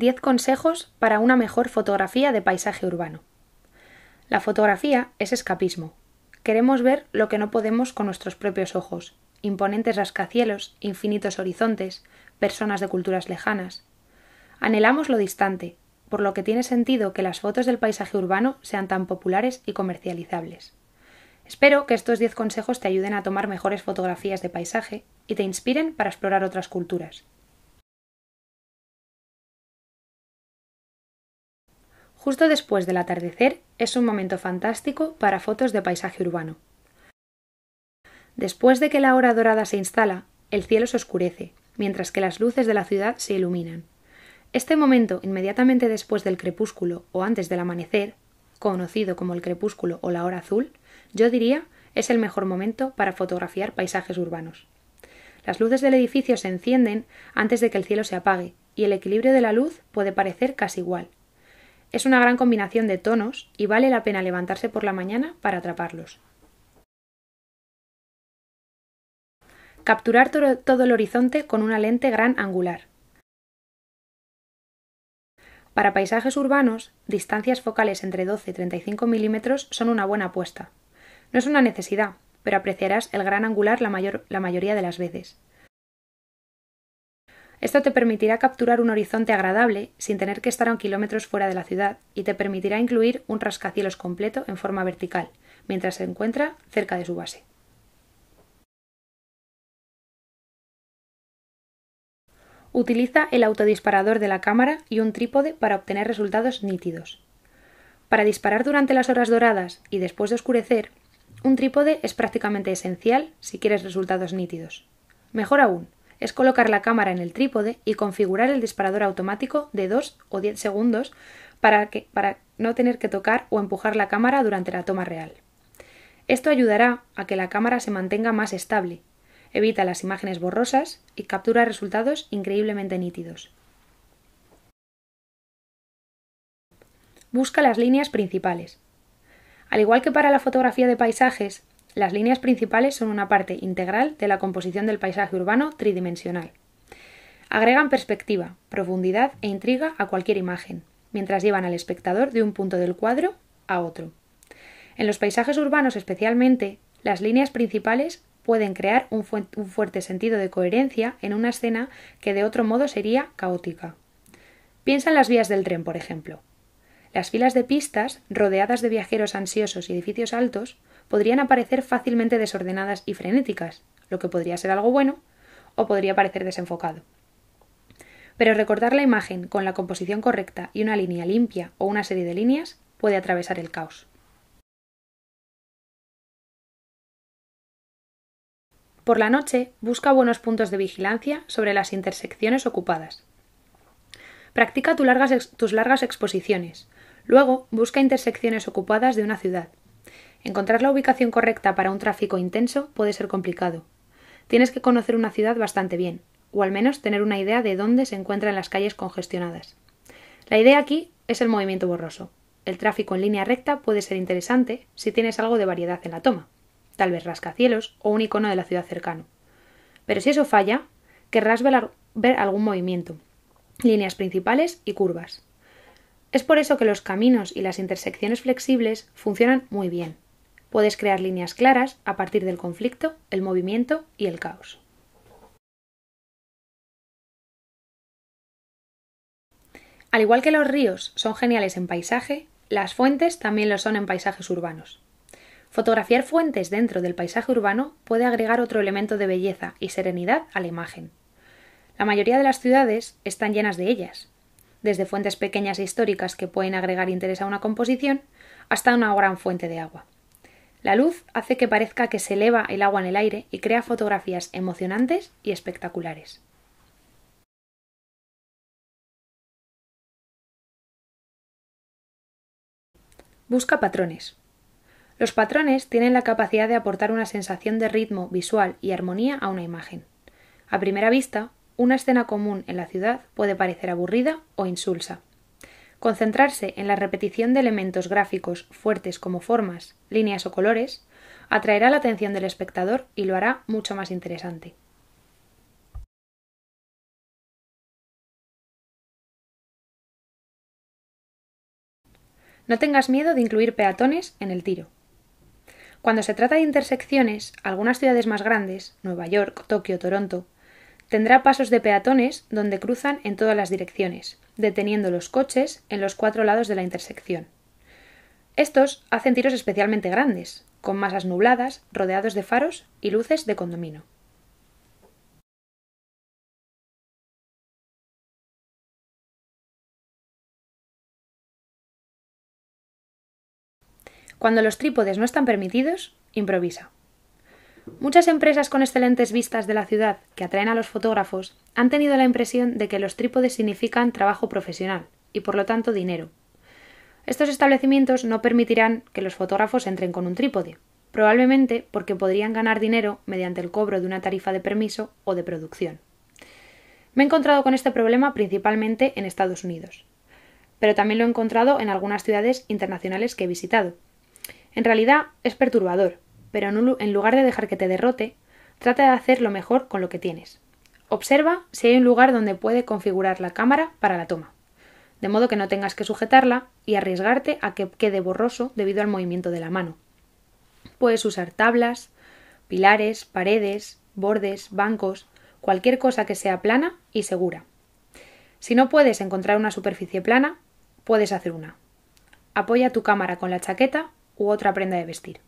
10 consejos para una mejor fotografía de paisaje urbano. La fotografía es escapismo. Queremos ver lo que no podemos con nuestros propios ojos. Imponentes rascacielos, infinitos horizontes, personas de culturas lejanas. Anhelamos lo distante, por lo que tiene sentido que las fotos del paisaje urbano sean tan populares y comercializables. Espero que estos 10 consejos te ayuden a tomar mejores fotografías de paisaje y te inspiren para explorar otras culturas. Justo después del atardecer es un momento fantástico para fotos de paisaje urbano. Después de que la hora dorada se instala, el cielo se oscurece, mientras que las luces de la ciudad se iluminan. Este momento, inmediatamente después del crepúsculo o antes del amanecer, conocido como el crepúsculo o la hora azul, yo diría es el mejor momento para fotografiar paisajes urbanos. Las luces del edificio se encienden antes de que el cielo se apague, y el equilibrio de la luz puede parecer casi igual, es una gran combinación de tonos y vale la pena levantarse por la mañana para atraparlos. Capturar todo el horizonte con una lente gran angular. Para paisajes urbanos, distancias focales entre 12 y 35 milímetros son una buena apuesta. No es una necesidad, pero apreciarás el gran angular la mayoría de las veces. Esto te permitirá capturar un horizonte agradable sin tener que estar a un kilómetros fuera de la ciudad y te permitirá incluir un rascacielos completo en forma vertical, mientras se encuentra cerca de su base. Utiliza el autodisparador de la cámara y un trípode para obtener resultados nítidos. Para disparar durante las horas doradas y después de oscurecer, un trípode es prácticamente esencial si quieres resultados nítidos. Mejor aún, es colocar la cámara en el trípode y configurar el disparador automático de 2 o 10 segundos para, que, para no tener que tocar o empujar la cámara durante la toma real. Esto ayudará a que la cámara se mantenga más estable, evita las imágenes borrosas y captura resultados increíblemente nítidos. Busca las líneas principales. Al igual que para la fotografía de paisajes, las líneas principales son una parte integral de la composición del paisaje urbano tridimensional. Agregan perspectiva, profundidad e intriga a cualquier imagen, mientras llevan al espectador de un punto del cuadro a otro. En los paisajes urbanos especialmente, las líneas principales pueden crear un, fuerte sentido de coherencia en una escena que de otro modo sería caótica. Piensa en las vías del tren, por ejemplo. Las filas de pistas, rodeadas de viajeros ansiosos y edificios altos, podrían aparecer fácilmente desordenadas y frenéticas, lo que podría ser algo bueno o podría parecer desenfocado. Pero recordar la imagen con la composición correcta y una línea limpia o una serie de líneas puede atravesar el caos. Por la noche, busca buenos puntos de vigilancia sobre las intersecciones ocupadas. Practica tus largas exposiciones. Luego, busca intersecciones ocupadas de una ciudad Encontrar la ubicación correcta para un tráfico intenso puede ser complicado. Tienes que conocer una ciudad bastante bien, o al menos tener una idea de dónde se encuentran las calles congestionadas. La idea aquí es el movimiento borroso. El tráfico en línea recta puede ser interesante si tienes algo de variedad en la toma, tal vez rascacielos o un icono de la ciudad cercano. Pero si eso falla, querrás ver algún movimiento, líneas principales y curvas. Es por eso que los caminos y las intersecciones flexibles funcionan muy bien. Puedes crear líneas claras a partir del conflicto, el movimiento y el caos. Al igual que los ríos son geniales en paisaje, las fuentes también lo son en paisajes urbanos. Fotografiar fuentes dentro del paisaje urbano puede agregar otro elemento de belleza y serenidad a la imagen. La mayoría de las ciudades están llenas de ellas, desde fuentes pequeñas e históricas que pueden agregar interés a una composición hasta una gran fuente de agua. La luz hace que parezca que se eleva el agua en el aire y crea fotografías emocionantes y espectaculares. Busca patrones. Los patrones tienen la capacidad de aportar una sensación de ritmo visual y armonía a una imagen. A primera vista, una escena común en la ciudad puede parecer aburrida o insulsa. Concentrarse en la repetición de elementos gráficos fuertes como formas, líneas o colores atraerá la atención del espectador y lo hará mucho más interesante. No tengas miedo de incluir peatones en el tiro. Cuando se trata de intersecciones, algunas ciudades más grandes, Nueva York, Tokio, Toronto, Tendrá pasos de peatones donde cruzan en todas las direcciones, deteniendo los coches en los cuatro lados de la intersección. Estos hacen tiros especialmente grandes, con masas nubladas, rodeados de faros y luces de condomino. Cuando los trípodes no están permitidos, improvisa. Muchas empresas con excelentes vistas de la ciudad, que atraen a los fotógrafos, han tenido la impresión de que los trípodes significan trabajo profesional, y por lo tanto dinero. Estos establecimientos no permitirán que los fotógrafos entren con un trípode, probablemente porque podrían ganar dinero mediante el cobro de una tarifa de permiso o de producción. Me he encontrado con este problema principalmente en Estados Unidos, pero también lo he encontrado en algunas ciudades internacionales que he visitado. En realidad es perturbador, pero en lugar de dejar que te derrote, trata de hacer lo mejor con lo que tienes. Observa si hay un lugar donde puede configurar la cámara para la toma, de modo que no tengas que sujetarla y arriesgarte a que quede borroso debido al movimiento de la mano. Puedes usar tablas, pilares, paredes, bordes, bancos, cualquier cosa que sea plana y segura. Si no puedes encontrar una superficie plana, puedes hacer una. Apoya tu cámara con la chaqueta u otra prenda de vestir.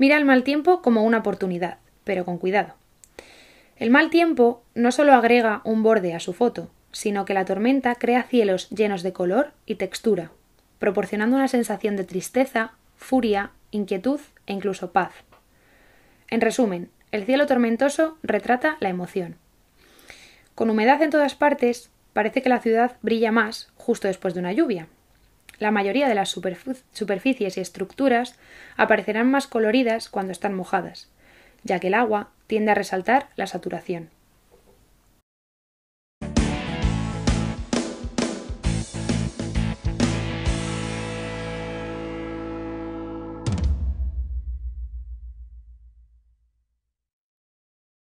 Mira el mal tiempo como una oportunidad, pero con cuidado. El mal tiempo no solo agrega un borde a su foto, sino que la tormenta crea cielos llenos de color y textura, proporcionando una sensación de tristeza, furia, inquietud e incluso paz. En resumen, el cielo tormentoso retrata la emoción. Con humedad en todas partes, parece que la ciudad brilla más justo después de una lluvia, la mayoría de las superficies y estructuras aparecerán más coloridas cuando están mojadas, ya que el agua tiende a resaltar la saturación.